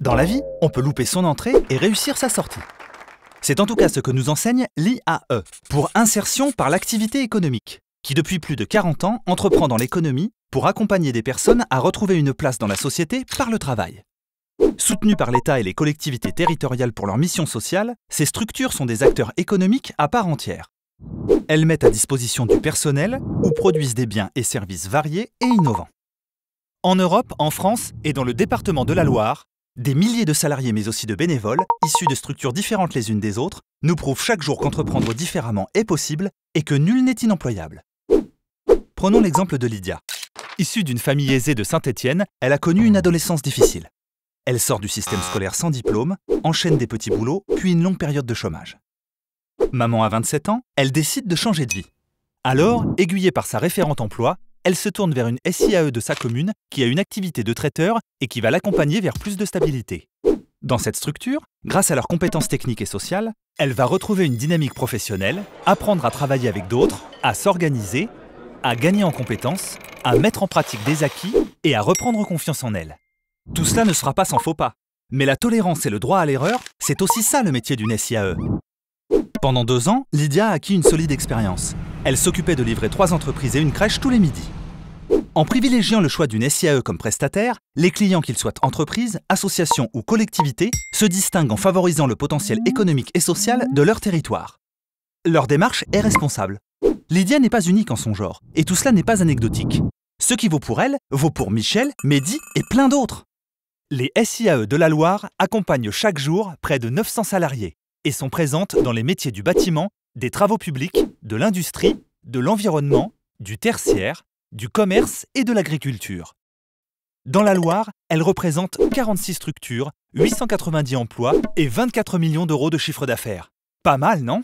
Dans la vie, on peut louper son entrée et réussir sa sortie. C'est en tout cas ce que nous enseigne l'IAE, pour Insertion par l'activité économique, qui depuis plus de 40 ans entreprend dans l'économie pour accompagner des personnes à retrouver une place dans la société par le travail. Soutenues par l'État et les collectivités territoriales pour leur mission sociale, ces structures sont des acteurs économiques à part entière. Elles mettent à disposition du personnel ou produisent des biens et services variés et innovants. En Europe, en France et dans le département de la Loire, des milliers de salariés mais aussi de bénévoles, issus de structures différentes les unes des autres, nous prouvent chaque jour qu'entreprendre différemment est possible et que nul n'est inemployable. Prenons l'exemple de Lydia. Issue d'une famille aisée de Saint-Étienne, elle a connu une adolescence difficile. Elle sort du système scolaire sans diplôme, enchaîne des petits boulots, puis une longue période de chômage. Maman à 27 ans, elle décide de changer de vie. Alors, aiguillée par sa référente emploi, elle se tourne vers une SIAE de sa commune qui a une activité de traiteur et qui va l'accompagner vers plus de stabilité. Dans cette structure, grâce à leurs compétences techniques et sociales, elle va retrouver une dynamique professionnelle, apprendre à travailler avec d'autres, à s'organiser, à gagner en compétences, à mettre en pratique des acquis et à reprendre confiance en elle. Tout cela ne sera pas sans faux pas. Mais la tolérance et le droit à l'erreur, c'est aussi ça le métier d'une SIAE. Pendant deux ans, Lydia a acquis une solide expérience. Elle s'occupait de livrer trois entreprises et une crèche tous les midis. En privilégiant le choix d'une SIAE comme prestataire, les clients, qu'ils soient entreprises, associations ou collectivités, se distinguent en favorisant le potentiel économique et social de leur territoire. Leur démarche est responsable. Lydia n'est pas unique en son genre, et tout cela n'est pas anecdotique. Ce qui vaut pour elle vaut pour Michel, Mehdi et plein d'autres. Les SIAE de la Loire accompagnent chaque jour près de 900 salariés et sont présentes dans les métiers du bâtiment, des travaux publics, de l'industrie, de l'environnement, du tertiaire, du commerce et de l'agriculture. Dans la Loire, elles représentent 46 structures, 890 emplois et 24 millions d'euros de chiffre d'affaires. Pas mal, non